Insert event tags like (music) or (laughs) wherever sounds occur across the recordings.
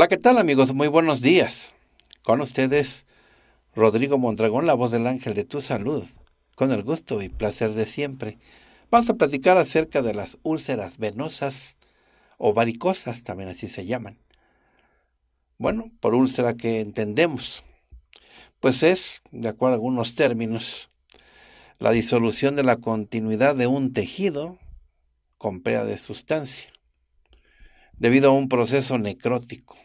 Hola, ¿qué tal amigos? Muy buenos días. Con ustedes, Rodrigo Mondragón, la voz del ángel de tu salud. Con el gusto y placer de siempre, vamos a platicar acerca de las úlceras venosas o varicosas, también así se llaman. Bueno, por úlcera que entendemos, pues es, de acuerdo a algunos términos, la disolución de la continuidad de un tejido con pérdida de sustancia debido a un proceso necrótico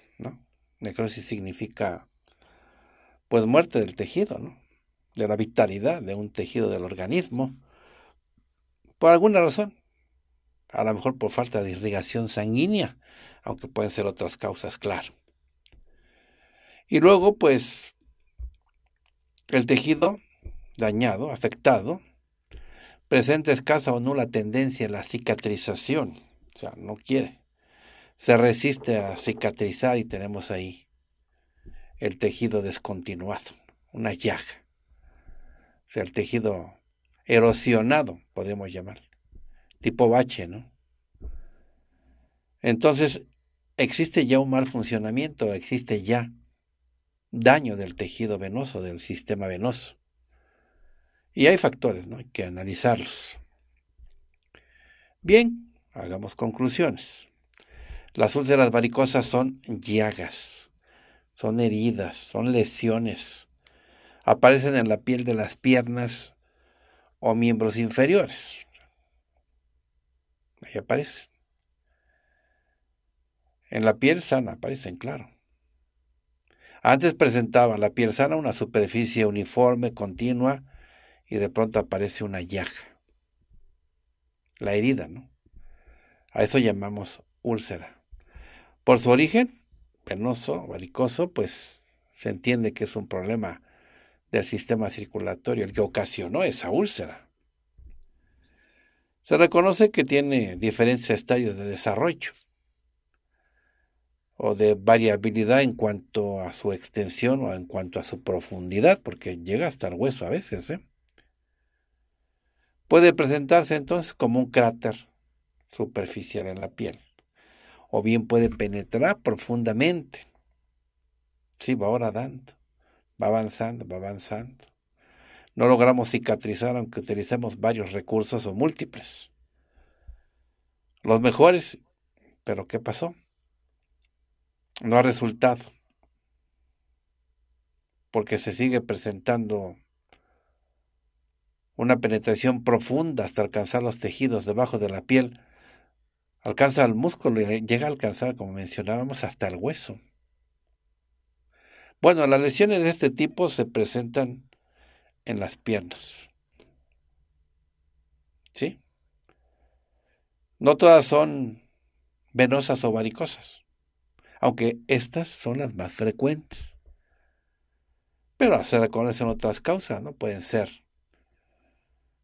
necrosis significa pues muerte del tejido, ¿no? de la vitalidad de un tejido del organismo, por alguna razón, a lo mejor por falta de irrigación sanguínea, aunque pueden ser otras causas, claro. Y luego, pues, el tejido dañado, afectado, presenta escasa o nula tendencia a la cicatrización, o sea, no quiere se resiste a cicatrizar y tenemos ahí el tejido descontinuado, una llaga. O sea, el tejido erosionado, podríamos llamar, tipo bache, ¿no? Entonces, existe ya un mal funcionamiento, existe ya daño del tejido venoso, del sistema venoso. Y hay factores, ¿no? Hay que analizarlos. Bien, hagamos conclusiones. Las úlceras varicosas son llagas, son heridas, son lesiones. Aparecen en la piel de las piernas o miembros inferiores. Ahí aparece. En la piel sana aparecen, claro. Antes presentaba la piel sana una superficie uniforme, continua, y de pronto aparece una llaga. La herida, ¿no? A eso llamamos úlcera. Por su origen, venoso, varicoso, pues se entiende que es un problema del sistema circulatorio el que ocasionó esa úlcera. Se reconoce que tiene diferentes estadios de desarrollo o de variabilidad en cuanto a su extensión o en cuanto a su profundidad, porque llega hasta el hueso a veces. ¿eh? Puede presentarse entonces como un cráter superficial en la piel o bien puede penetrar profundamente. Sí, va ahora dando. va avanzando, va avanzando. No logramos cicatrizar aunque utilicemos varios recursos o múltiples. Los mejores, pero ¿qué pasó? No ha resultado. Porque se sigue presentando una penetración profunda hasta alcanzar los tejidos debajo de la piel Alcanza al músculo y eh, llega a alcanzar, como mencionábamos, hasta el hueso. Bueno, las lesiones de este tipo se presentan en las piernas. ¿Sí? No todas son venosas o varicosas, aunque estas son las más frecuentes. Pero se reconocen otras causas, ¿no? Pueden ser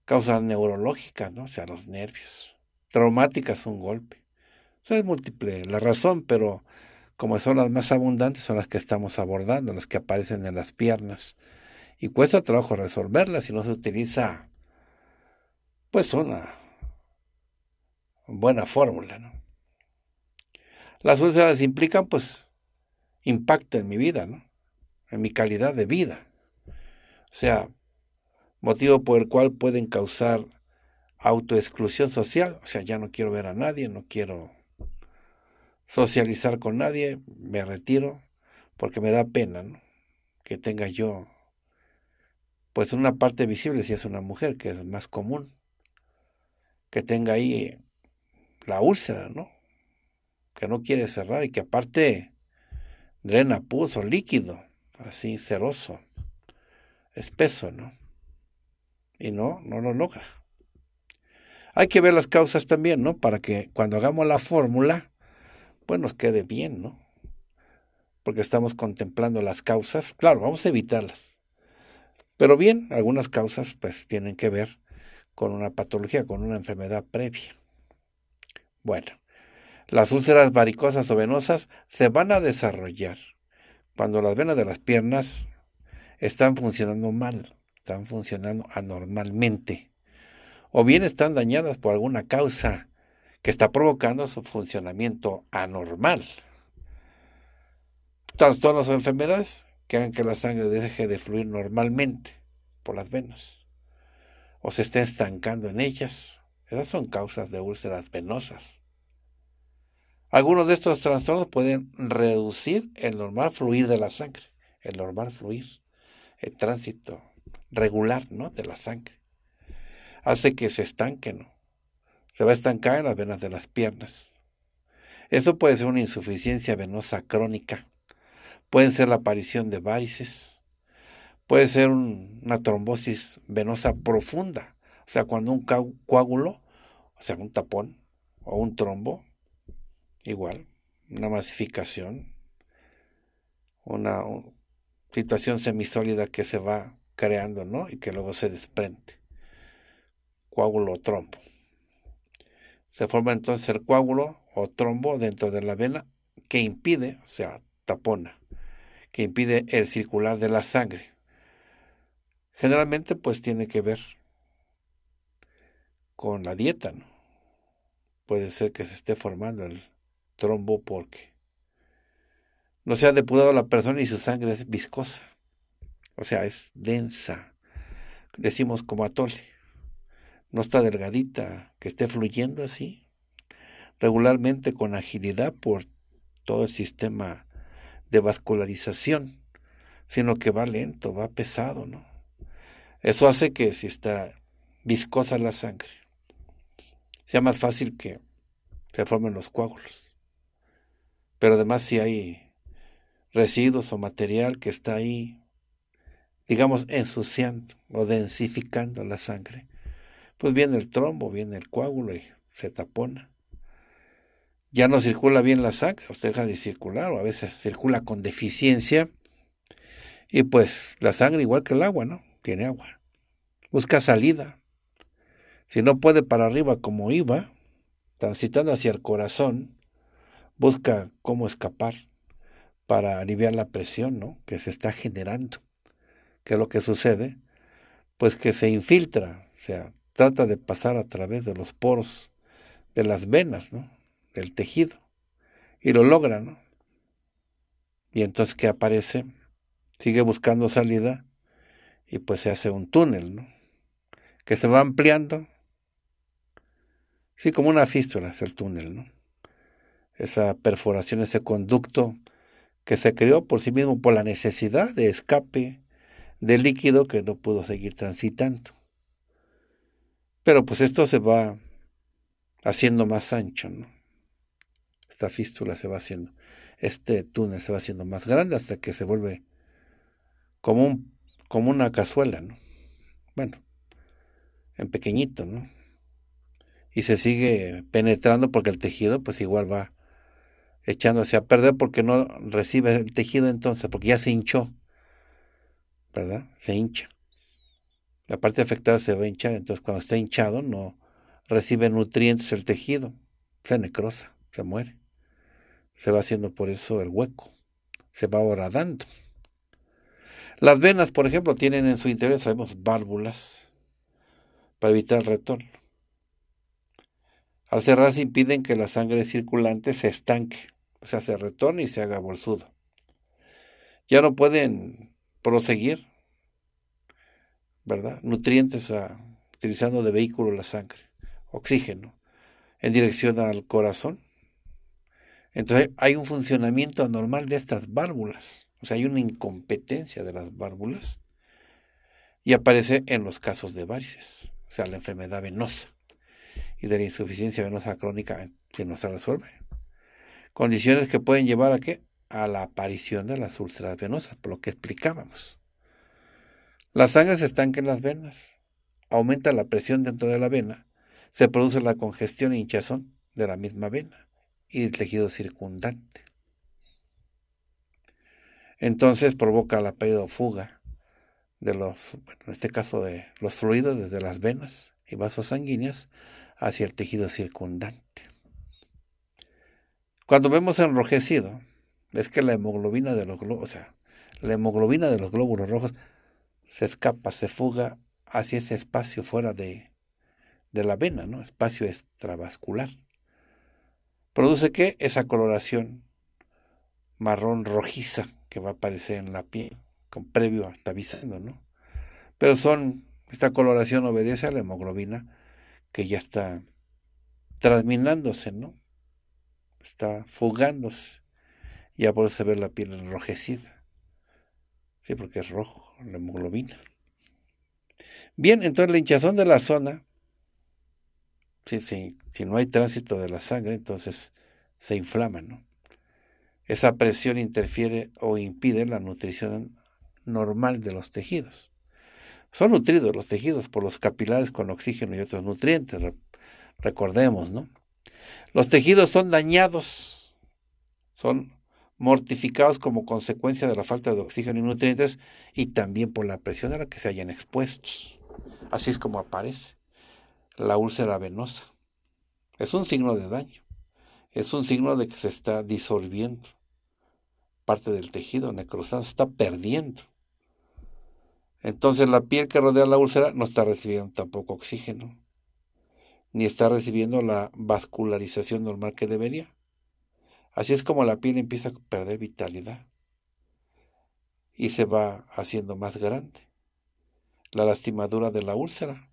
causas neurológicas, ¿no? O sea, los nervios traumáticas un golpe. O es múltiple la razón, pero como son las más abundantes, son las que estamos abordando, las que aparecen en las piernas. Y cuesta trabajo resolverlas si no se utiliza, pues, una buena fórmula. ¿no? Las úlceras implican, pues, impacto en mi vida, ¿no? en mi calidad de vida. O sea, motivo por el cual pueden causar autoexclusión social, o sea, ya no quiero ver a nadie, no quiero socializar con nadie, me retiro, porque me da pena ¿no? que tenga yo, pues una parte visible si es una mujer, que es más común, que tenga ahí la úlcera, ¿no? Que no quiere cerrar y que aparte drena pus o líquido, así ceroso, espeso, ¿no? Y no, no lo logra hay que ver las causas también, ¿no? Para que cuando hagamos la fórmula, pues nos quede bien, ¿no? Porque estamos contemplando las causas, claro, vamos a evitarlas. Pero bien, algunas causas pues tienen que ver con una patología, con una enfermedad previa. Bueno, las úlceras varicosas o venosas se van a desarrollar cuando las venas de las piernas están funcionando mal, están funcionando anormalmente o bien están dañadas por alguna causa que está provocando su funcionamiento anormal. Trastornos o enfermedades que hagan que la sangre deje de fluir normalmente por las venas o se esté estancando en ellas. Esas son causas de úlceras venosas. Algunos de estos trastornos pueden reducir el normal fluir de la sangre, el normal fluir, el tránsito regular ¿no? de la sangre hace que se estanque, ¿no? Se va a estancar en las venas de las piernas. Eso puede ser una insuficiencia venosa crónica. Puede ser la aparición de varices. Puede ser una trombosis venosa profunda. O sea, cuando un coágulo, o sea, un tapón o un trombo, igual, una masificación, una, una situación semisólida que se va creando, ¿no? Y que luego se desprende coágulo o trombo. Se forma entonces el coágulo o trombo dentro de la vena que impide, o sea, tapona, que impide el circular de la sangre. Generalmente pues tiene que ver con la dieta, ¿no? Puede ser que se esté formando el trombo porque no se ha depurado la persona y su sangre es viscosa, o sea, es densa, decimos como atole no está delgadita, que esté fluyendo así, regularmente con agilidad por todo el sistema de vascularización, sino que va lento, va pesado, ¿no? Eso hace que si está viscosa la sangre, sea más fácil que se formen los coágulos. Pero además si hay residuos o material que está ahí, digamos, ensuciando o densificando la sangre, pues viene el trombo, viene el coágulo y se tapona. Ya no circula bien la sangre, usted deja de circular o a veces circula con deficiencia. Y pues la sangre, igual que el agua, ¿no? Tiene agua. Busca salida. Si no puede para arriba como iba, transitando hacia el corazón, busca cómo escapar para aliviar la presión ¿no? que se está generando. ¿Qué es lo que sucede? Pues que se infiltra, o sea, trata de pasar a través de los poros, de las venas, del tejido, y lo logra, ¿no? Y entonces que aparece, sigue buscando salida y pues se hace un túnel, ¿no? Que se va ampliando. Sí, como una fístula es el túnel, ¿no? Esa perforación, ese conducto que se creó por sí mismo por la necesidad de escape de líquido que no pudo seguir transitando. Pero pues esto se va haciendo más ancho, ¿no? Esta fístula se va haciendo, este túnel se va haciendo más grande hasta que se vuelve como, una cazuela, ¿no? Bueno, en pequeñito, ¿no? Y se sigue penetrando porque el tejido pues igual va echándose a perder porque no recibe el tejido entonces, porque ya se hinchó, ¿verdad? Se hincha. La parte afectada se va a hinchar, entonces cuando está hinchado no recibe nutrientes el tejido, se necrosa, se muere. Se va haciendo por eso el hueco, se va horadando. Las venas, por ejemplo, tienen en su interior, sabemos, válvulas para evitar el retorno. Al cerrarse impiden que la sangre circulante se estanque, o sea, se retorne y se haga bolsudo. Ya no pueden proseguir ¿verdad? Nutrientes utilizando de vehículo la sangre, oxígeno, en dirección al corazón. Entonces hay un funcionamiento anormal de estas válvulas, o sea, hay una incompetencia de las válvulas y aparece en los casos de varices, o sea, la enfermedad venosa y de la insuficiencia venosa crónica que eh, no se resuelve. Condiciones que pueden llevar a qué? A la aparición de las úlceras venosas, por lo que explicábamos. La sangre se estanca en las venas, aumenta la presión dentro de la vena, se produce la congestión e hinchazón de la misma vena y el tejido circundante. Entonces provoca la pérdida o fuga de los, bueno, en este caso de los fluidos desde las venas y vasos sanguíneos hacia el tejido circundante. Cuando vemos enrojecido, es que la hemoglobina de los la hemoglobina de los glóbulos rojos se escapa, se fuga hacia ese espacio fuera de, la vena, ¿no? espacio extravascular. ¿Produce qué? Esa coloración marrón rojiza que va a aparecer en la piel, con previo hasta avisando, ¿no? Pero son, esta coloración obedece a la hemoglobina que ya está transminándose, ¿no? Está fugándose. Ya puede ser ver la piel enrojecida. Sí, porque es rojo la hemoglobina. Bien, entonces la hinchazón de la zona, si, si, no hay tránsito de la sangre, entonces se inflama, ¿no? Esa presión interfiere o impide la nutrición normal de los tejidos. Son nutridos los tejidos por los capilares con oxígeno y otros nutrientes, recordemos, ¿no? Los tejidos son dañados, son mortificados como consecuencia de la falta de oxígeno y nutrientes y también por la presión a la que se hayan expuestos. Así es como aparece la úlcera venosa. Es un signo de daño, es un signo de que se está disolviendo parte del tejido necrosado, se está perdiendo. Entonces la piel que rodea la úlcera no está recibiendo tampoco oxígeno, ni está recibiendo la vascularización normal que debería. Así es como la piel empieza a perder vitalidad y se va haciendo más grande. La lastimadura de la úlcera,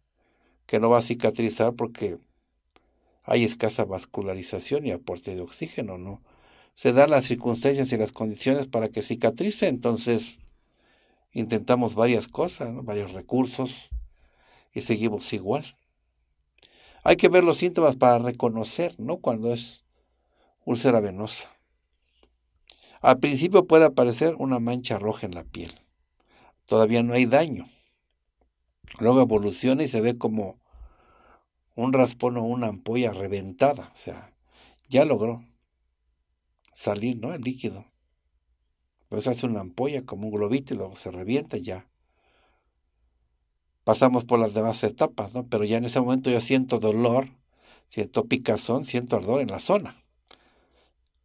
que no va a cicatrizar porque hay escasa vascularización y aporte de oxígeno, ¿no? Se dan las circunstancias y las condiciones para que cicatrice, entonces intentamos varias cosas, varios recursos y seguimos igual. Hay que ver los síntomas para reconocer, ¿no? Cuando es úlcera venosa. Al principio puede aparecer una mancha roja en la piel. Todavía no hay daño. Luego evoluciona y se ve como un raspón o una ampolla reventada. O sea, ya logró salir, ¿no? El líquido. Pero pues se hace una ampolla como un globito y luego se revienta ya. Pasamos por las demás etapas, ¿no? Pero ya en ese momento yo siento dolor, siento picazón, siento ardor en la zona.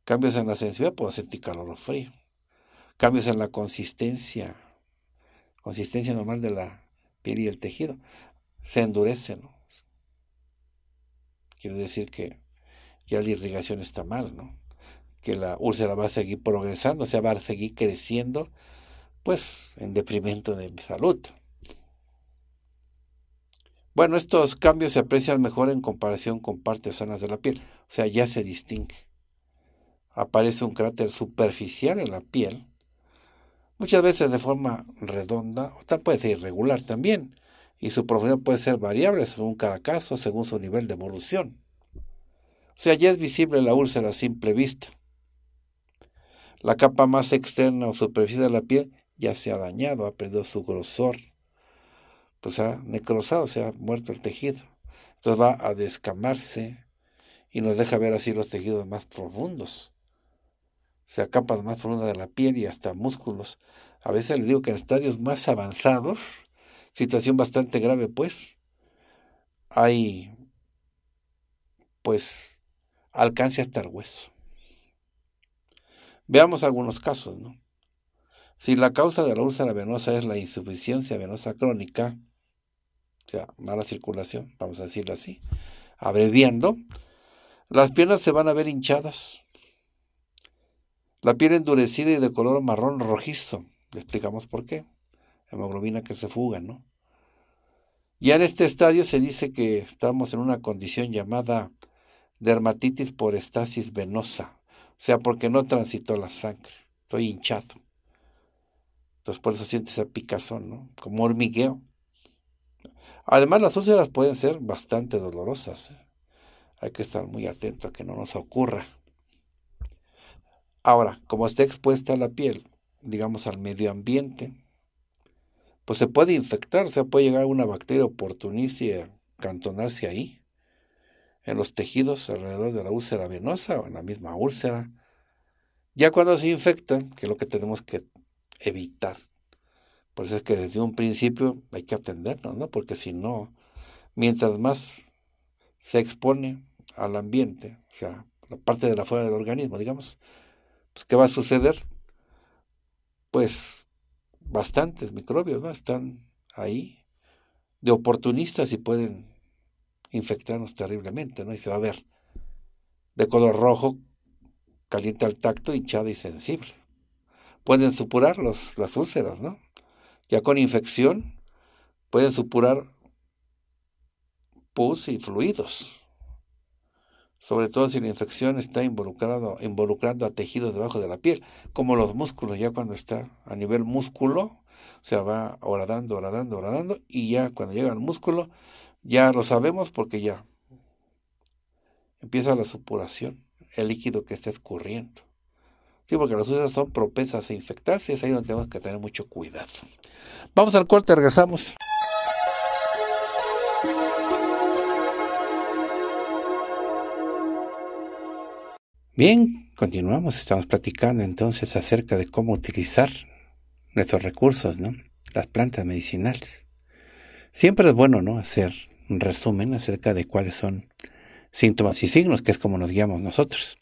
Cambios en la sensibilidad, puedo sentir calor o frío. Cambios en la consistencia, consistencia normal de la piel y el tejido, se endurecen. Quiero decir que ya la irrigación está mal, ¿no? Que la úlcera va a seguir progresando, o sea, va a seguir creciendo, pues en deprimento de mi salud. Bueno, estos cambios se aprecian mejor en comparación con partes sanas de la piel, o sea, ya se distingue aparece un cráter superficial en la piel, muchas veces de forma redonda, o tal puede ser irregular también, y su profundidad puede ser variable según cada caso, según su nivel de evolución. O sea, ya es visible la úlcera a simple vista. La capa más externa o superficie de la piel ya se ha dañado, ha perdido su grosor, pues ha necrosado, se ha muerto el tejido. Entonces va a descamarse y nos deja ver así los tejidos más profundos se capas más profundas de la piel y hasta músculos. A veces les digo que en estadios más avanzados, situación bastante grave pues, hay pues alcance hasta el hueso. Veamos algunos casos, ¿no? Si la causa de la úlcera venosa es la insuficiencia venosa crónica, o sea, mala circulación, vamos a decirlo así, abreviando, las piernas se van a ver hinchadas, la piel endurecida y de color marrón rojizo. Le explicamos por qué. Hemoglobina que se fuga, ¿no? Ya en este estadio se dice que estamos en una condición llamada dermatitis por estasis venosa. O sea, porque no transitó la sangre. Estoy hinchado. Entonces por eso sientes esa picazón, ¿no? Como hormigueo. Además, las úlceras pueden ser bastante dolorosas. ¿eh? Hay que estar muy atento a que no nos ocurra. Ahora, como está expuesta a la piel, digamos, al medio ambiente, pues se puede infectar, o sea, puede llegar una bacteria oportunista y acantonarse ahí, en los tejidos alrededor de la úlcera venosa o en la misma úlcera. Ya cuando se infecta, que es lo que tenemos que evitar. Por eso es que desde un principio hay que atendernos, ¿no? Porque si no, mientras más se expone al ambiente, o sea, la parte de la fuera del organismo, digamos, pues, ¿Qué va a suceder? Pues bastantes microbios, ¿no? Están ahí de oportunistas y pueden infectarnos terriblemente, ¿no? Y se va a ver de color rojo, caliente al tacto, hinchada y sensible. Pueden supurar las úlceras, ¿no? Ya con infección pueden supurar pus y fluidos sobre todo si la infección está involucrado, involucrando a tejidos debajo de la piel, como los músculos, ya cuando está a nivel músculo, se va horadando, horadando, horadando, y ya cuando llega al músculo, ya lo sabemos porque ya empieza la supuración, el líquido que está escurriendo. Sí, porque las uñas son propensas a infectarse, es ahí donde tenemos que tener mucho cuidado. Vamos al corte, regresamos. Bien, continuamos, estamos platicando entonces acerca de cómo utilizar nuestros recursos, ¿no? Las plantas medicinales. Siempre es bueno, ¿no? Hacer un resumen acerca de cuáles son síntomas y signos, que es como nos guiamos nosotros.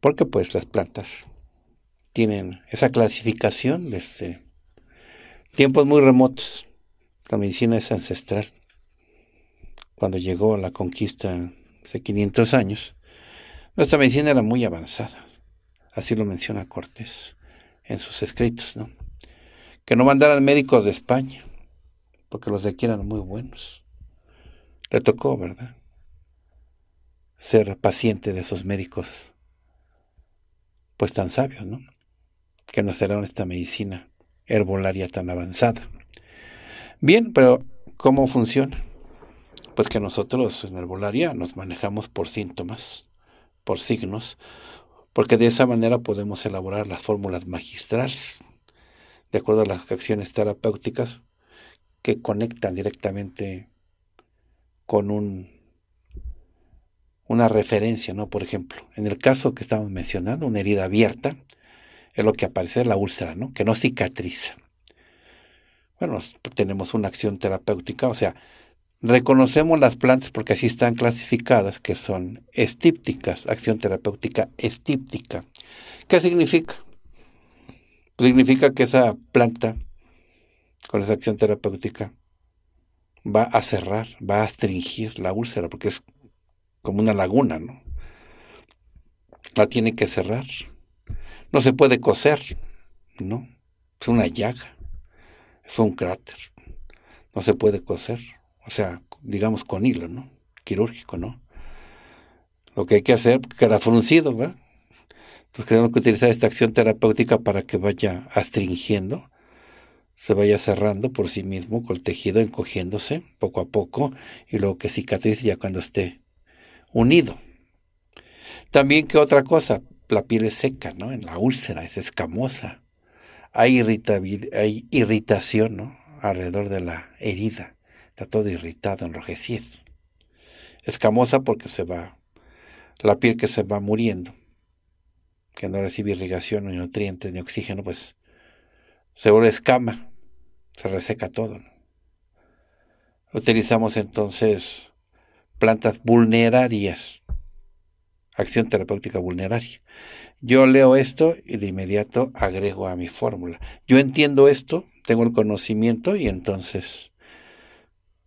Porque pues las plantas tienen esa clasificación desde este, tiempos muy remotos. La medicina es ancestral. Cuando llegó la conquista hace 500 años, nuestra medicina era muy avanzada, así lo menciona Cortés en sus escritos, ¿no? Que no mandaran médicos de España, porque los de aquí eran muy buenos. Le tocó, ¿verdad? Ser paciente de esos médicos, pues tan sabios, ¿no? Que nos dieron esta medicina herbolaria tan avanzada. Bien, pero ¿cómo funciona? Pues que nosotros en herbolaria nos manejamos por síntomas por signos, porque de esa manera podemos elaborar las fórmulas magistrales, de acuerdo a las acciones terapéuticas que conectan directamente con un, una referencia, ¿no? Por ejemplo, en el caso que estamos mencionando, una herida abierta, es lo que aparece la úlcera, ¿no? Que no cicatriza. Bueno, tenemos una acción terapéutica, o sea, Reconocemos las plantas porque así están clasificadas, que son estípticas, acción terapéutica estíptica. ¿Qué significa? Pues significa que esa planta con esa acción terapéutica va a cerrar, va a astringir la úlcera, porque es como una laguna, ¿no? La tiene que cerrar. No se puede coser, ¿no? Es una llaga, es un cráter. No se puede coser o sea, digamos con hilo, ¿no? Quirúrgico, ¿no? Lo que hay que hacer, que era fruncido, ¿va? Entonces tenemos que utilizar esta acción terapéutica para que vaya astringiendo, se vaya cerrando por sí mismo con el tejido encogiéndose poco a poco y luego que cicatrice ya cuando esté unido. También que otra cosa, la piel es seca, ¿no? En la úlcera es escamosa. Hay, hay irritación, ¿no? Alrededor de la herida. Está todo irritado, enrojecido. Escamosa porque se va, la piel que se va muriendo, que no recibe irrigación, ni nutrientes, ni oxígeno, pues se vuelve escama, se reseca todo. Utilizamos entonces plantas vulnerarias, acción terapéutica vulneraria. Yo leo esto y de inmediato agrego a mi fórmula. Yo entiendo esto, tengo el conocimiento y entonces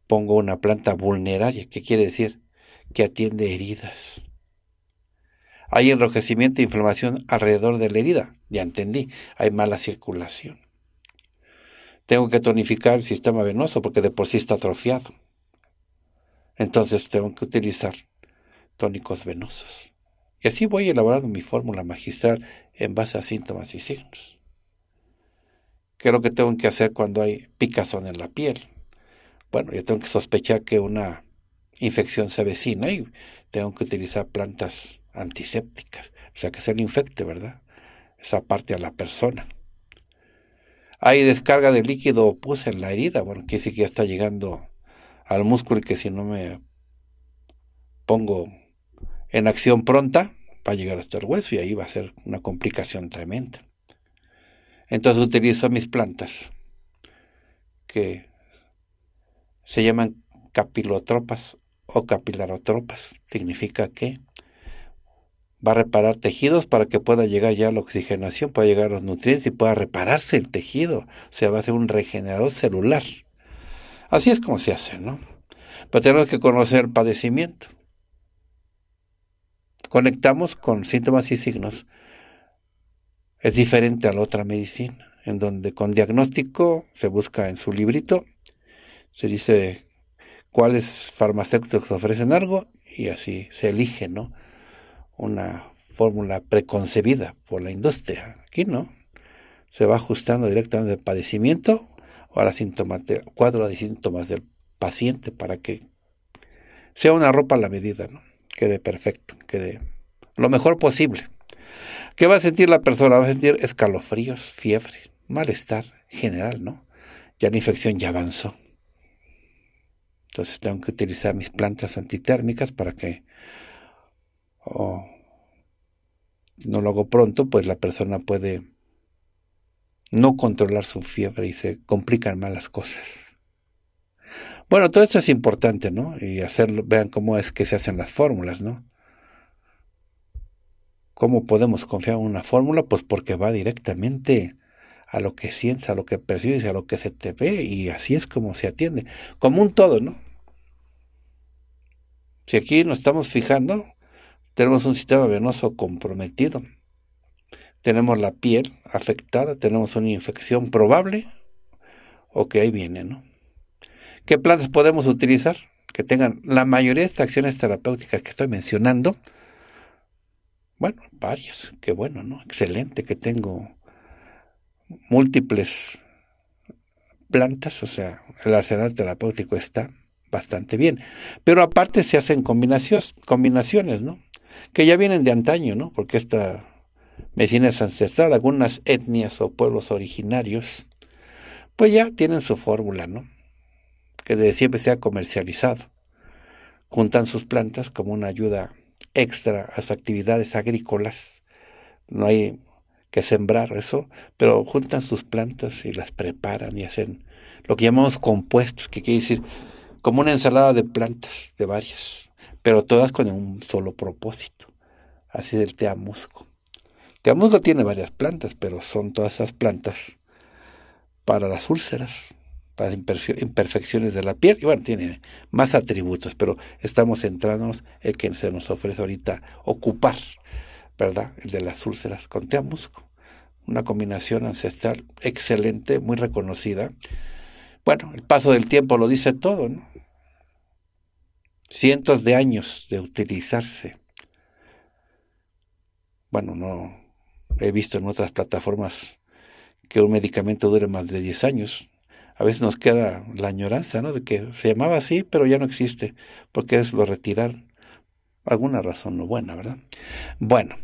pongo una planta vulneraria. ¿Qué quiere decir? Que atiende heridas. Hay enrojecimiento e inflamación alrededor de la herida. Ya entendí. Hay mala circulación. Tengo que tonificar el sistema venoso porque de por sí está atrofiado. Entonces tengo que utilizar tónicos venosos. Y así voy elaborando mi fórmula magistral en base a síntomas y signos. ¿Qué es lo que tengo que hacer cuando hay picazón en la piel? bueno, yo tengo que sospechar que una infección se avecina y tengo que utilizar plantas antisépticas, o sea, que se le infecte, ¿verdad? Esa parte a la persona. Hay descarga de líquido o pus en la herida, bueno, que sí que ya está llegando al músculo y que si no me pongo en acción pronta, va a llegar hasta el hueso y ahí va a ser una complicación tremenda. Entonces utilizo mis plantas, que se llaman capilotropas o capilarotropas. Significa que va a reparar tejidos para que pueda llegar ya la oxigenación, pueda llegar los nutrientes y pueda repararse el tejido. O sea, va a ser un regenerador celular. Así es como se hace, ¿no? Pero tenemos que conocer el padecimiento. Conectamos con síntomas y signos. Es diferente a la otra medicina, en donde con diagnóstico se busca en su librito se dice cuáles farmacéuticos ofrecen algo y así se elige, ¿no? Una fórmula preconcebida por la industria. Aquí no. Se va ajustando directamente al padecimiento o a la cuadro de síntomas del paciente para que sea una ropa a la medida, ¿no? Quede perfecto, quede lo mejor posible. ¿Qué va a sentir la persona? Va a sentir escalofríos, fiebre, malestar general, ¿no? Ya la infección ya avanzó. Entonces tengo que utilizar mis plantas antitérmicas para que no lo hago pronto, pues la persona puede no controlar su fiebre y se complican más las cosas. Bueno, todo esto es importante, ¿no? Y hacerlo, vean cómo es que se hacen las fórmulas, ¿no? ¿Cómo podemos confiar en una fórmula? Pues porque va directamente a lo que sientes, a lo que percibes, a lo que se te ve, y así es como se atiende, como un todo, ¿no? Si aquí nos estamos fijando, tenemos un sistema venoso comprometido. Tenemos la piel afectada, tenemos una infección probable o que ahí viene, ¿no? ¿Qué plantas podemos utilizar? Que tengan la mayoría de estas acciones terapéuticas que estoy mencionando. Bueno, varias, qué bueno, ¿no? Excelente que tengo múltiples plantas, o sea, el arsenal terapéutico está bastante bien. Pero aparte se hacen combinaciones, combinaciones, ¿no? Que ya vienen de antaño, ¿no? Porque esta medicina es ancestral, algunas etnias o pueblos originarios, pues ya tienen su fórmula, ¿no? Que desde siempre se ha comercializado. Juntan sus plantas como una ayuda extra a sus actividades agrícolas. No hay que sembrar eso, pero juntan sus plantas y las preparan y hacen lo que llamamos compuestos, que quiere decir como una ensalada de plantas, de varias, pero todas con un solo propósito, así del teamusco. Teamusco tiene varias plantas, pero son todas esas plantas para las úlceras, para las imperfecciones de la piel, y bueno, tiene más atributos, pero estamos centrándonos en que se nos ofrece ahorita ocupar, ¿verdad? El de las úlceras con teamusco. Una combinación ancestral excelente, muy reconocida bueno, el paso del tiempo lo dice todo, ¿no? Cientos de años de utilizarse. Bueno, no he visto en otras plataformas que un medicamento dure más de 10 años. A veces nos queda la añoranza, ¿no? De que se llamaba así, pero ya no existe, porque es lo retiraron. Alguna razón no buena, ¿verdad? Bueno,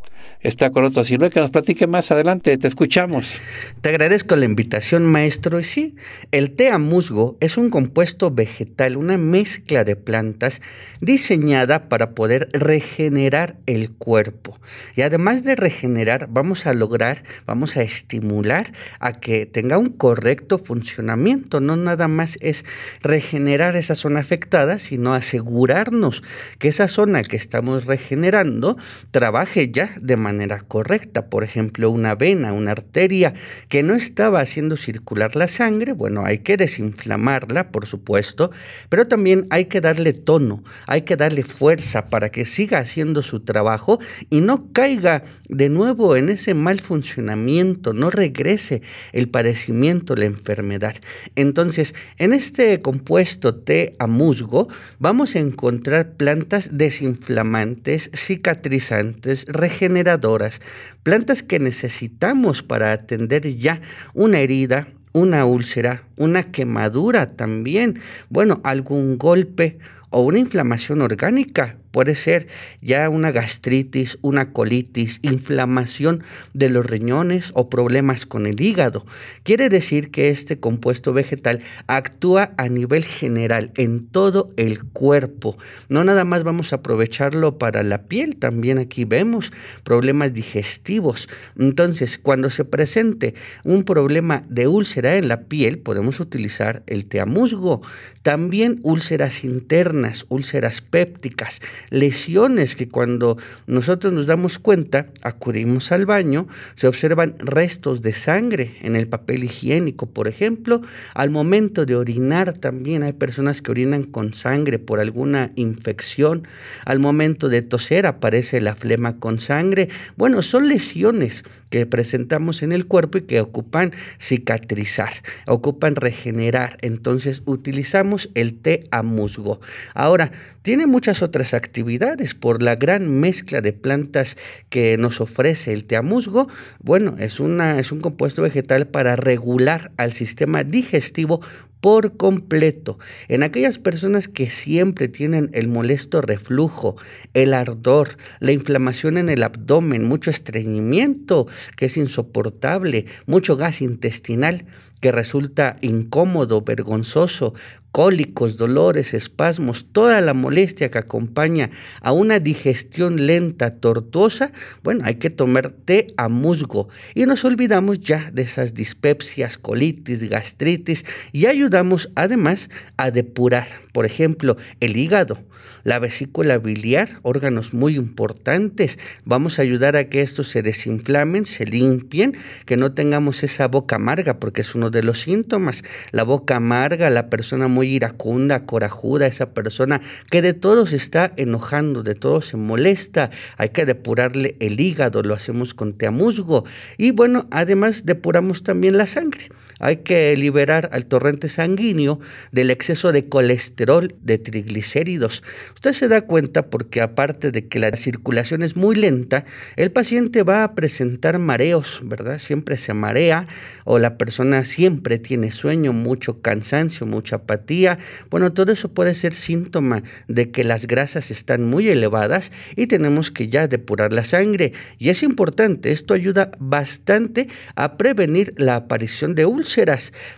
está con otro sirve que nos platique más adelante. Te escuchamos. Te agradezco la invitación, maestro. Y sí, el té a musgo es un compuesto vegetal, una mezcla de plantas diseñada para poder regenerar el cuerpo. Y además de regenerar, vamos a lograr, vamos a estimular a que tenga un correcto funcionamiento. No nada más es regenerar esa zona afectada, sino asegurarnos que esa zona que estamos regenerando trabaje ya de manera correcta. Por ejemplo, una vena, una arteria que no estaba haciendo circular la sangre, bueno, hay que desinflamarla, por supuesto, pero también hay que darle tono, hay que darle fuerza para que siga haciendo su trabajo y no caiga de nuevo en ese mal funcionamiento, no regrese el padecimiento, la enfermedad. Entonces, en este compuesto T a musgo vamos a encontrar plantas desinflamantes, cicatrizantes, regeneradoras, plantas que necesitamos para atender ya una herida, una úlcera, una quemadura también, bueno, algún golpe o una inflamación orgánica Puede ser ya una gastritis, una colitis, inflamación de los riñones o problemas con el hígado. Quiere decir que este compuesto vegetal actúa a nivel general en todo el cuerpo. No nada más vamos a aprovecharlo para la piel, también aquí vemos problemas digestivos. Entonces, cuando se presente un problema de úlcera en la piel, podemos utilizar el teamusgo. También úlceras internas, úlceras pépticas lesiones que cuando nosotros nos damos cuenta, acudimos al baño, se observan restos de sangre en el papel higiénico, por ejemplo. Al momento de orinar también hay personas que orinan con sangre por alguna infección. Al momento de toser aparece la flema con sangre. Bueno, son lesiones que presentamos en el cuerpo y que ocupan cicatrizar, ocupan regenerar. Entonces utilizamos el té a musgo. Ahora, tiene muchas otras actividades por la gran mezcla de plantas que nos ofrece el teamusgo. Bueno, es, una, es un compuesto vegetal para regular al sistema digestivo por completo. En aquellas personas que siempre tienen el molesto reflujo, el ardor, la inflamación en el abdomen, mucho estreñimiento que es insoportable, mucho gas intestinal que resulta incómodo, vergonzoso, cólicos, dolores, espasmos, toda la molestia que acompaña a una digestión lenta, tortuosa, bueno, hay que tomar té a musgo y nos olvidamos ya de esas dispepsias, colitis, gastritis y ayudamos además a depurar, por ejemplo, el hígado, la vesícula biliar, órganos muy importantes. Vamos a ayudar a que estos se desinflamen, se limpien, que no tengamos esa boca amarga, porque es uno de los síntomas. La boca amarga, la persona muy iracunda, corajuda, esa persona que de todo se está enojando, de todo se molesta. Hay que depurarle el hígado, lo hacemos con teamusgo, Y bueno, además depuramos también la sangre. Hay que liberar al torrente sanguíneo del exceso de colesterol, de triglicéridos. Usted se da cuenta porque aparte de que la circulación es muy lenta, el paciente va a presentar mareos, ¿verdad? Siempre se marea o la persona siempre tiene sueño, mucho cansancio, mucha apatía. Bueno, todo eso puede ser síntoma de que las grasas están muy elevadas y tenemos que ya depurar la sangre. Y es importante, esto ayuda bastante a prevenir la aparición de úlceras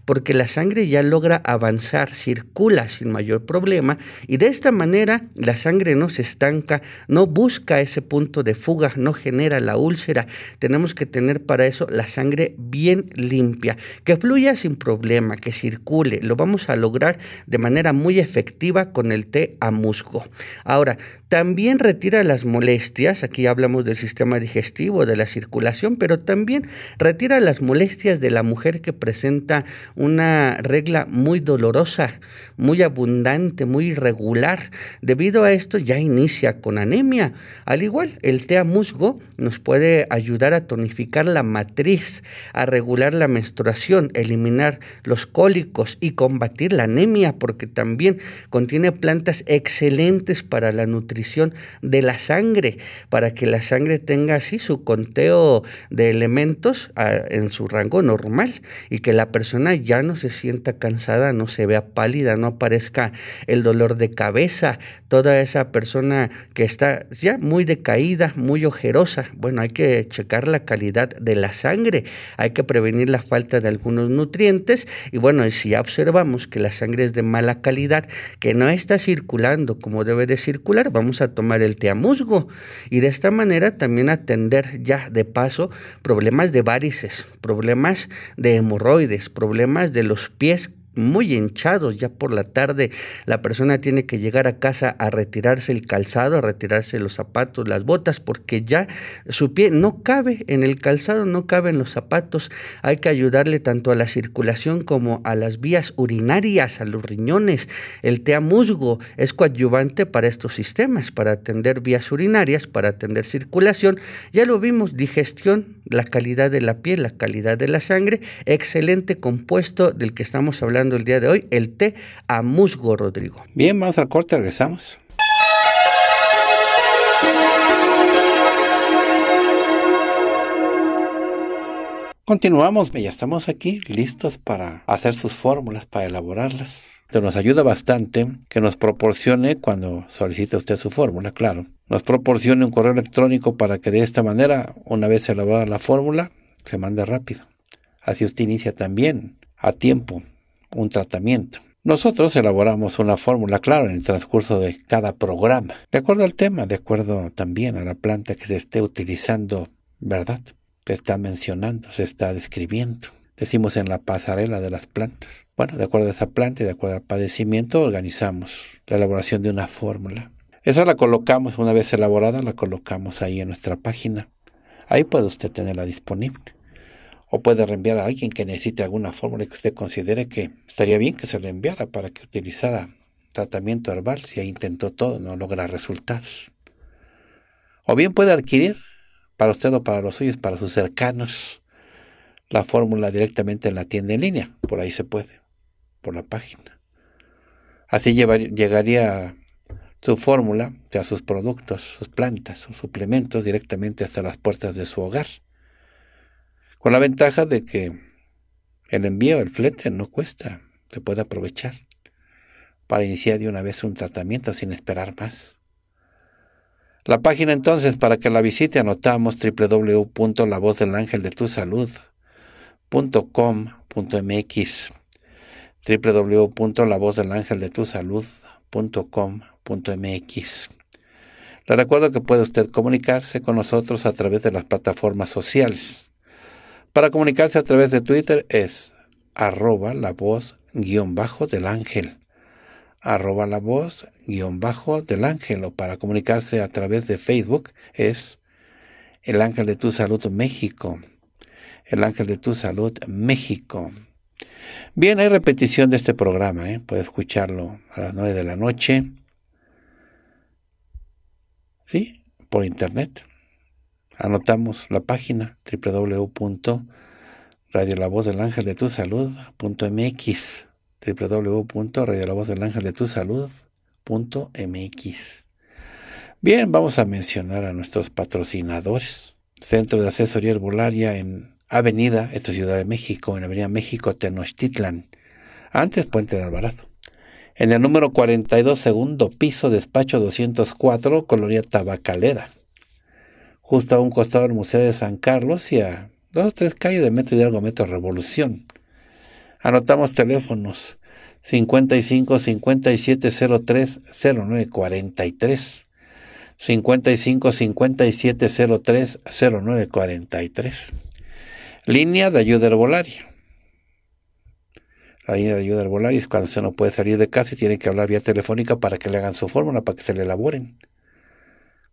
porque la sangre ya logra avanzar, circula sin mayor problema y de esta manera la sangre no se estanca, no busca ese punto de fuga, no genera la úlcera. Tenemos que tener para eso la sangre bien limpia, que fluya sin problema, que circule. Lo vamos a lograr de manera muy efectiva con el té a musgo. Ahora, también retira las molestias, aquí hablamos del sistema digestivo, de la circulación, pero también retira las molestias de la mujer que presenta una regla muy dolorosa, muy abundante, muy irregular. Debido a esto ya inicia con anemia. Al igual, el té a musgo nos puede ayudar a tonificar la matriz, a regular la menstruación, eliminar los cólicos y combatir la anemia, porque también contiene plantas excelentes para la nutrición de la sangre, para que la sangre tenga así su conteo de elementos ah, en su rango normal y que la persona ya no se sienta cansada, no se vea pálida, no aparezca el dolor de cabeza, toda esa persona que está ya muy decaída, muy ojerosa. Bueno, hay que checar la calidad de la sangre, hay que prevenir la falta de algunos nutrientes y bueno, si observamos que la sangre es de mala calidad, que no está circulando como debe de circular, vamos a tomar el musgo y de esta manera también atender ya de paso problemas de varices, problemas de hemorroides, problemas de los pies muy hinchados ya por la tarde. La persona tiene que llegar a casa a retirarse el calzado, a retirarse los zapatos, las botas, porque ya su pie no cabe en el calzado, no cabe en los zapatos. Hay que ayudarle tanto a la circulación como a las vías urinarias, a los riñones. El té musgo es coadyuvante para estos sistemas, para atender vías urinarias, para atender circulación. Ya lo vimos, digestión, la calidad de la piel, la calidad de la sangre, excelente compuesto del que estamos hablando el día de hoy, el té a musgo, Rodrigo. Bien, vamos al corte, regresamos. Continuamos, ya estamos aquí listos para hacer sus fórmulas, para elaborarlas. nos ayuda bastante que nos proporcione, cuando solicite usted su fórmula, claro, nos proporcione un correo electrónico para que de esta manera, una vez elaborada la fórmula, se mande rápido. Así usted inicia también a tiempo un tratamiento. Nosotros elaboramos una fórmula clara en el transcurso de cada programa, de acuerdo al tema, de acuerdo también a la planta que se esté utilizando, ¿verdad? Se está mencionando, se está describiendo. Decimos en la pasarela de las plantas. Bueno, de acuerdo a esa planta y de acuerdo al padecimiento, organizamos la elaboración de una fórmula. Esa la colocamos, una vez elaborada, la colocamos ahí en nuestra página. Ahí puede usted tenerla disponible o puede reenviar a alguien que necesite alguna fórmula que usted considere que estaría bien que se le enviara para que utilizara tratamiento herbal si intentó todo, no logra resultados. O bien puede adquirir para usted o para los suyos, para sus cercanos, la fórmula directamente en la tienda en línea. Por ahí se puede, por la página. Así llegaría su fórmula, o sea, sus productos, sus plantas, sus suplementos directamente hasta las puertas de su hogar. Con la ventaja de que el envío, el flete no cuesta, se puede aprovechar para iniciar de una vez un tratamiento sin esperar más. La página entonces para que la visite anotamos www.lavozdelangeldetusalud.com.mx www.lavozdelangeldetusalud.com.mx Le recuerdo que puede usted comunicarse con nosotros a través de las plataformas sociales. Para comunicarse a través de Twitter es arroba la voz guión bajo del ángel. Arroba la voz guión bajo del ángel. O para comunicarse a través de Facebook es el ángel de tu salud México. El ángel de tu salud México. Bien, hay repetición de este programa. ¿eh? Puedes escucharlo a las 9 de la noche. ¿Sí? Por internet. Anotamos la página www.radiolavozdelaangeldetusalud.mx mx Bien, vamos a mencionar a nuestros patrocinadores. Centro de Asesoría Herbolaria en Avenida, esta Ciudad de México, en Avenida México Tenochtitlan, antes Puente de Alvarado. En el número 42, segundo piso, despacho 204, Colonia Tabacalera justo a un costado del Museo de San Carlos y a dos o tres calles de metro y algo metro Revolución. Anotamos teléfonos 55 57 03 09 43. 55 57 03 09 43. Línea de ayuda herbolaria. La línea de ayuda herbolaria es cuando uno no puede salir de casa y tiene que hablar vía telefónica para que le hagan su fórmula, para que se le elaboren.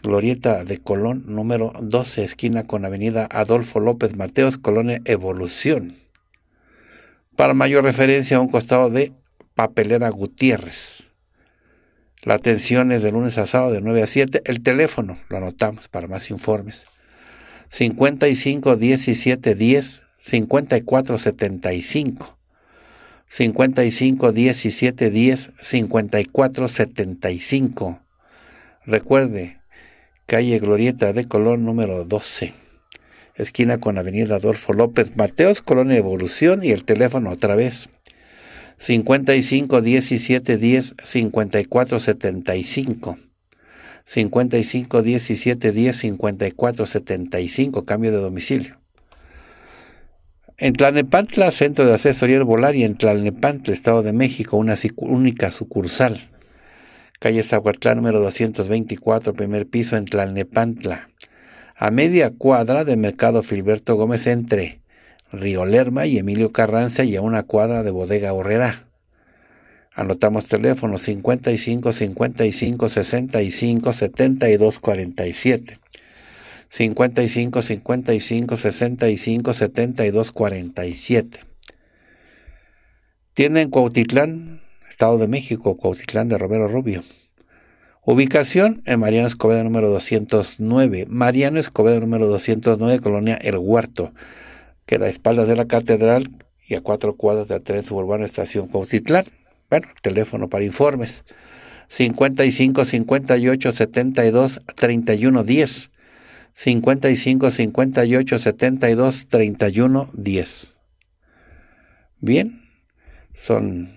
Glorieta de Colón, número 12, esquina con Avenida Adolfo López Mateos, Colonia Evolución. Para mayor referencia, a un costado de Papelera Gutiérrez. La atención es de lunes a sábado de 9 a 7. El teléfono, lo anotamos para más informes. 55 17 10 54 75. 55 17 10 54 75. Recuerde, calle Glorieta de Colón número 12, esquina con Avenida Adolfo López Mateos, Colón Evolución y el teléfono otra vez. 55 17 10 54 75. 55 17 10 54 75, cambio de domicilio. En Tlalnepantla, Centro de Asesoría volar y en Tlalnepantla, Estado de México, una única sucursal calle Zahuatlán número 224, primer piso en Tlalnepantla, a media cuadra del mercado Filberto Gómez entre Río Lerma y Emilio Carranza y a una cuadra de Bodega Horrera. Anotamos teléfono 55 55 65 72 47. 55 55 65 72 47. tiene en Cuautitlán, Estado de México, Cuautitlán de Romero Rubio. Ubicación en Mariano Escobedo número 209. Mariano Escobedo número 209, Colonia El Huerto, que a espaldas de la catedral y a cuatro cuadras la tren Suburbana Estación Cuautitlán. Bueno, teléfono para informes. 55 58 72 31 10. 55 58 72 31 10. Bien, son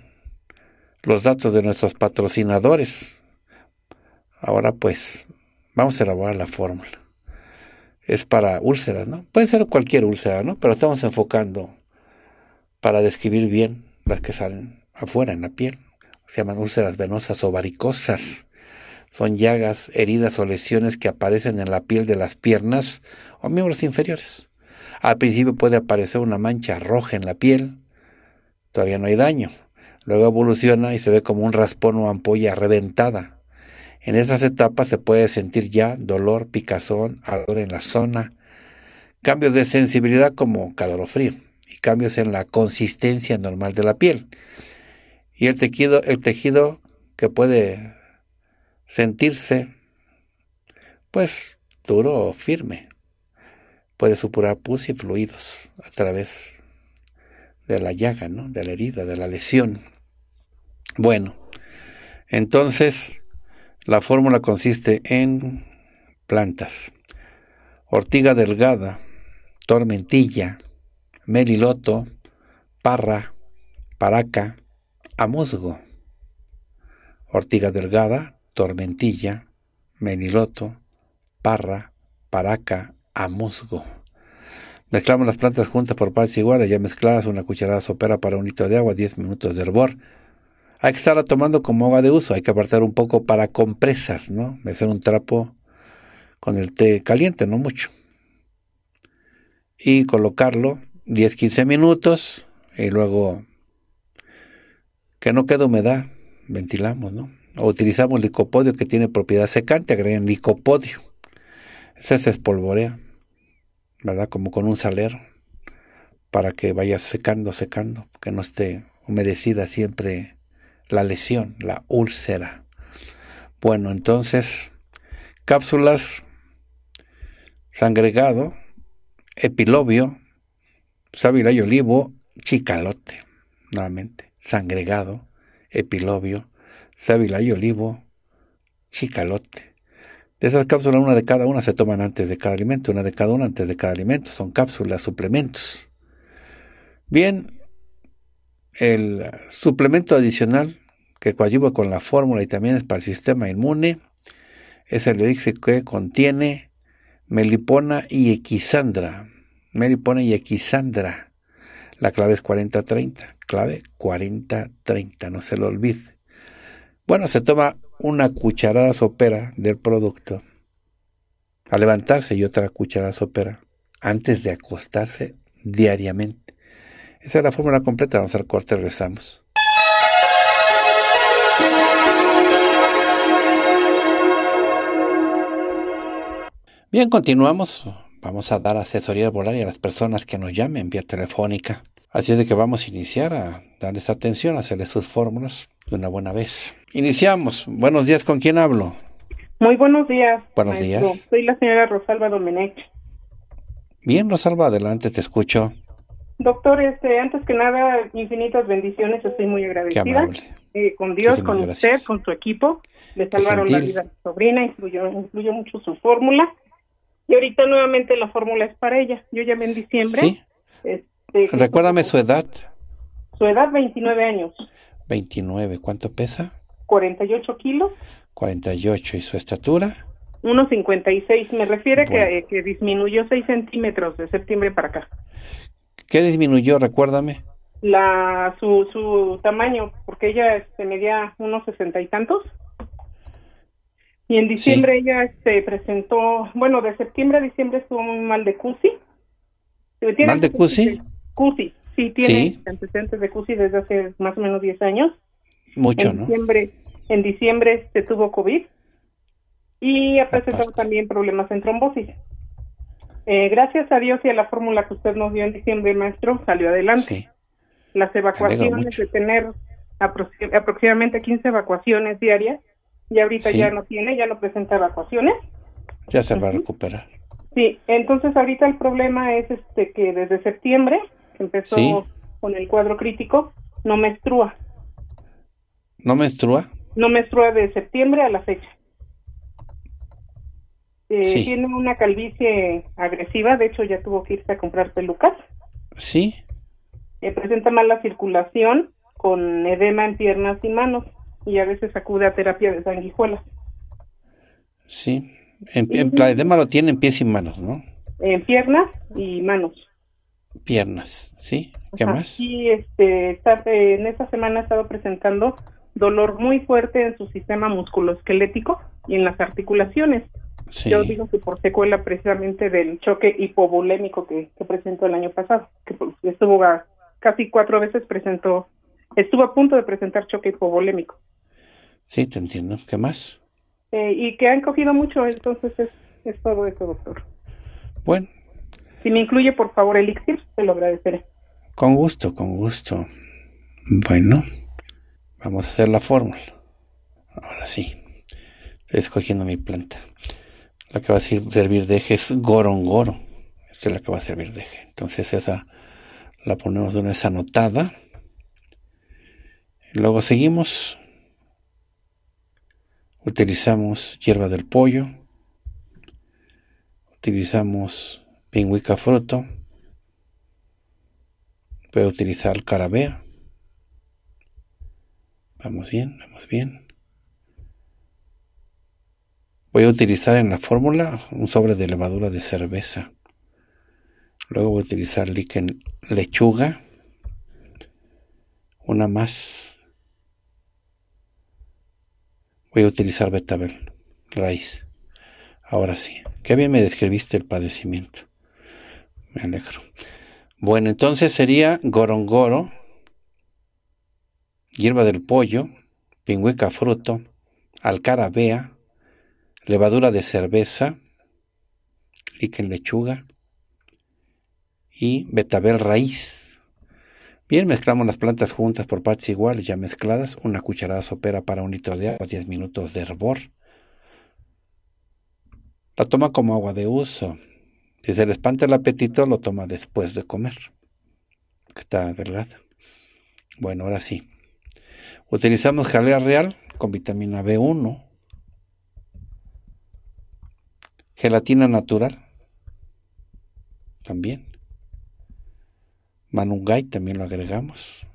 los datos de nuestros patrocinadores. Ahora pues, vamos a elaborar la fórmula. Es para úlceras, ¿no? Puede ser cualquier úlcera, ¿no? Pero estamos enfocando para describir bien las que salen afuera en la piel. Se llaman úlceras venosas o varicosas. Son llagas, heridas o lesiones que aparecen en la piel de las piernas o miembros inferiores. Al principio puede aparecer una mancha roja en la piel. Todavía no hay daño. Luego evoluciona y se ve como un raspón o ampolla reventada. En esas etapas se puede sentir ya dolor, picazón, ardor en la zona, cambios de sensibilidad como calor frío. y cambios en la consistencia normal de la piel. Y el tejido, el tejido que puede sentirse pues duro o firme. Puede supurar pus y fluidos a través de la llaga, ¿no? de la herida, de la lesión. Bueno, entonces la fórmula consiste en plantas, ortiga delgada, tormentilla, meliloto, parra, paraca, amuzgo, ortiga delgada, tormentilla, meliloto, parra, paraca, musgo. Mezclamos las plantas juntas por partes iguales, ya mezcladas, una cucharada sopera para un litro de agua, 10 minutos de hervor hay que estarla tomando como agua de uso, hay que apartar un poco para compresas, ¿no? Hacer un trapo con el té caliente, no mucho. Y colocarlo 10-15 minutos y luego que no quede humedad, ventilamos, ¿no? O utilizamos licopodio que tiene propiedad secante, agreguen licopodio. Ese se espolvorea, ¿verdad? Como con un salero, para que vaya secando, secando, que no esté humedecida siempre la lesión, la úlcera. Bueno, entonces, cápsulas, sangregado, epilobio, sábila y olivo, chicalote, nuevamente, sangregado, epilobio, sábila y olivo, chicalote. De esas cápsulas, una de cada una se toman antes de cada alimento, una de cada una antes de cada alimento. Son cápsulas, suplementos. Bien, el suplemento adicional que coadyuva con la fórmula y también es para el sistema inmune, es el elixir que contiene melipona y equisandra. Melipona y equisandra. La clave es 4030. Clave 4030, no se lo olvide. Bueno, se toma una cucharada sopera del producto. a levantarse y otra cucharada sopera. Antes de acostarse diariamente. Esa es la fórmula completa. Vamos al corte, regresamos. Bien, continuamos. Vamos a dar asesoría y a las personas que nos llamen vía telefónica. Así es de que vamos a iniciar a darles atención, a hacerles sus fórmulas de una buena vez. Iniciamos. Buenos días, ¿con quién hablo? Muy buenos días. Buenos días. Soy la señora Rosalba Domenech. Bien, Rosalba, adelante, te escucho. Doctor, este, antes que nada, infinitas bendiciones, estoy muy agradecida. Qué amable. Eh, con Dios, con usted, con su equipo. Le salvaron la vida a su sobrina, influyó, mucho su fórmula. Y ahorita nuevamente la fórmula es para ella. Yo llamé en diciembre. Este, Recuérdame su edad. Su edad, 29 años. 29, ¿cuánto pesa? 48 kilos. 48, ¿y su estatura? 1,56. Me refiere que, eh, que disminuyó 6 centímetros de septiembre para acá. ¿Qué disminuyó? Recuérdame la su, tamaño, porque ella este, medía unos sesenta y tantos. Y en diciembre ella se este, presentó, bueno, de septiembre a diciembre estuvo muy mal de CUSI. ¿Tiene ¿Mal de CUSI? sí, tiene antecedentes de CUSI desde hace más o menos 10 años. Mucho, en ¿no? en diciembre se este, tuvo COVID y ha ah, pues. presentado también problemas en trombosis. Eh, gracias a Dios y a la fórmula que usted nos dio en diciembre, maestro, salió adelante. Sí las evacuaciones, de tener aproximadamente 15 evacuaciones diarias, y ahorita ya no tiene, ya no presenta evacuaciones. Ya se va a recuperar. Sí, entonces ahorita el problema es este que desde septiembre, que empezó con el cuadro crítico, no menstrua. ¿No menstrua? No menstrua de septiembre a la fecha. Eh, Tiene una calvicie agresiva, de hecho ya tuvo que irse a comprar pelucas. Sí. Eh, presenta mala circulación con edema en piernas y manos y a veces acude a terapia de sanguijuelas. Sí, la edema lo tiene en pies y manos, ¿no? En piernas y manos. Piernas, ¿sí? ¿Qué más? Y este, en esta semana ha estado presentando dolor muy fuerte en su sistema musculoesquelético y en las articulaciones. Yo digo que por secuela precisamente del choque hipovolémico que, que presentó el año pasado, que pues, estuvo casi cuatro veces presentó, estuvo a punto de presentar choque hipovolémico. Sí, te entiendo. ¿Qué más? Eh, y que han cogido mucho, entonces es, todo eso, doctor. Bueno. Si me incluye, por favor, elixir, se lo agradeceré. Con gusto, con gusto. Bueno, vamos a hacer la fórmula. Ahora sí. Estoy escogiendo mi planta. La que va a servir de eje es Gorongoro. Esta es la que va a servir de eje. Entonces esa la ponemos de una vez anotada. Luego seguimos. Utilizamos hierba del pollo. Utilizamos pingüica fruto. a utilizar carabea. Vamos bien, vamos bien. Voy a utilizar en la fórmula un sobre de levadura de cerveza. Luego voy a utilizar lechuga, una más. Voy a utilizar betabel, raíz. Ahora sí, qué bien me describiste el padecimiento. Me alegro. Bueno, entonces sería gorongoro, hierba del pollo, pingüica fruto, alcarabea, levadura de cerveza, líquen lechuga, y betabel raíz. Bien, mezclamos las plantas juntas por partes iguales, ya mezcladas, una cucharada sopera para un litro de agua, 10 minutos de hervor. La toma como agua de uso. Si se le espanta el apetito, lo toma después de comer. está delgada. Bueno, ahora sí. Utilizamos jalea real con vitamina B1, gelatina natural, también, Manungay también lo agregamos.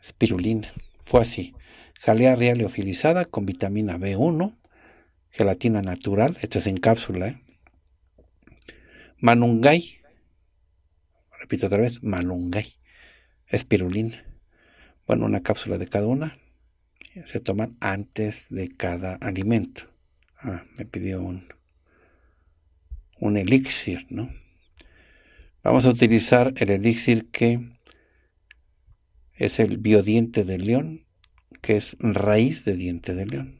Espirulina. Fue así. Jalea real leofilizada con vitamina B1, gelatina natural, esto es en cápsula. ¿eh? Manungay. Repito otra vez, manungay. Espirulina. Bueno, una cápsula de cada una. Se toman antes de cada alimento. Ah, me pidió un, un elixir, ¿no? Vamos a utilizar el elixir que es el biodiente de león, que es raíz de diente de león.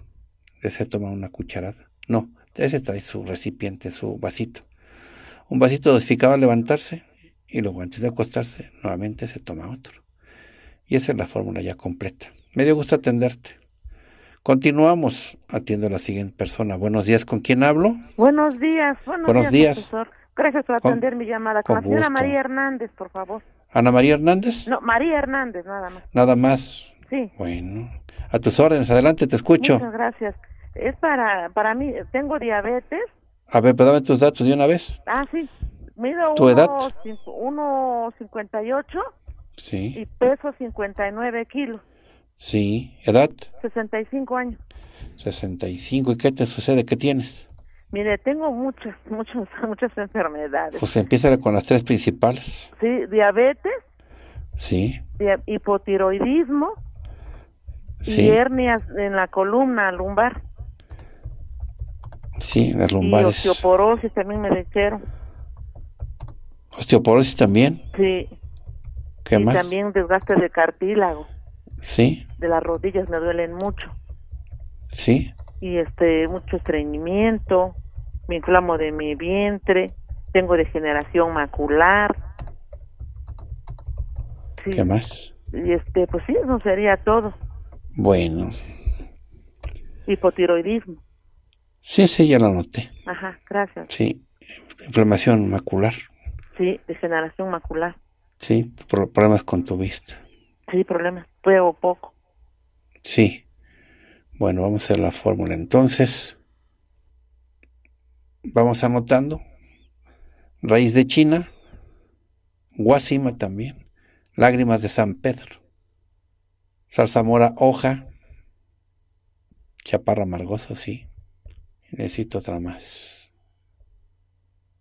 Ese toma una cucharada. No, ese trae su recipiente, su vasito. Un vasito dosificado al levantarse y luego antes de acostarse nuevamente se toma otro. Y esa es la fórmula ya completa. Me dio gusto atenderte. Continuamos. Atiendo a la siguiente persona. Buenos días, ¿con quién hablo? Buenos días, buenos, días, días. Profesor. Gracias por atender mi llamada. Con, María Hernández, por favor. ¿Ana María Hernández? No, María Hernández, nada más. Nada más. Sí. Bueno, a tus órdenes, adelante, te escucho. Muchas gracias. Es para, para mí, tengo diabetes. A ver, pero pues, dame tus datos de una vez. Ah, sí. Mido edad? 1,58 sí. y peso 59 kilos. Sí, ¿edad? 65 años. 65, ¿y qué te sucede? ¿Qué tienes? Mire, tengo muchas, (laughs) muchas, muchas enfermedades. Pues empieza con las tres principales. Sí, diabetes. Sí. hipotiroidismo. Sí. Y hernias en la columna lumbar. Sí, las lumbares. Y osteoporosis también me dijeron. ¿Osteoporosis también? Sí. ¿Qué y más? también desgaste de cartílago. Sí. De las rodillas me duelen mucho. Sí. Y este, mucho estreñimiento me inflamo de mi vientre, tengo degeneración macular. ¿Qué más? Y este, pues sí, eso sería todo. Bueno. Hipotiroidismo. Sí, sí, ya lo noté. Ajá, gracias. Sí, inflamación macular. Sí, degeneración macular. Sí, problemas con tu vista. Sí, problemas, veo poco. Sí. Bueno, vamos a hacer la fórmula entonces. Vamos anotando. Raíz de China, Guasima también, Lágrimas de San Pedro, Zarzamora Hoja, chaparro amargoso, sí. Necesito otra más.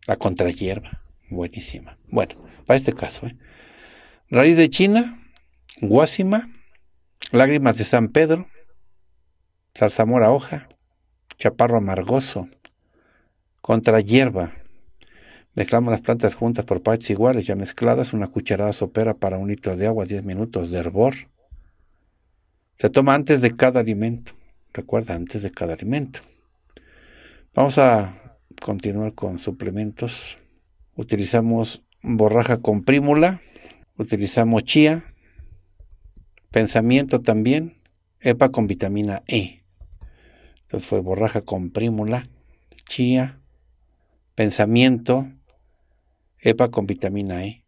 La contrahierba, buenísima. Bueno, para este caso, ¿eh? Raíz de China, Guasima, Lágrimas de San Pedro, Zarzamora Hoja, Chaparro Amargoso, contra hierba. Mezclamos las plantas juntas por partes iguales, ya mezcladas, una cucharada sopera para un litro de agua, 10 minutos de hervor. Se toma antes de cada alimento. Recuerda, antes de cada alimento. Vamos a continuar con suplementos. Utilizamos borraja con prímula. utilizamos chía, pensamiento también, EPA con vitamina E. Entonces fue borraja con prímula chía, pensamiento, EPA con vitamina E.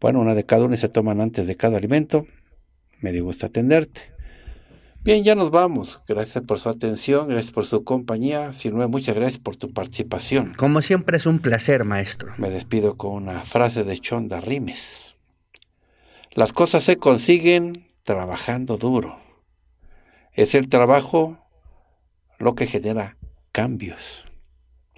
Bueno, una de cada una se toman antes de cada alimento. Me dio gusto atenderte. Bien, ya nos vamos. Gracias por su atención, gracias por su compañía. no, muchas gracias por tu participación. Como siempre es un placer, maestro. Me despido con una frase de Chonda Rimes. Las cosas se consiguen trabajando duro. Es el trabajo lo que genera cambios.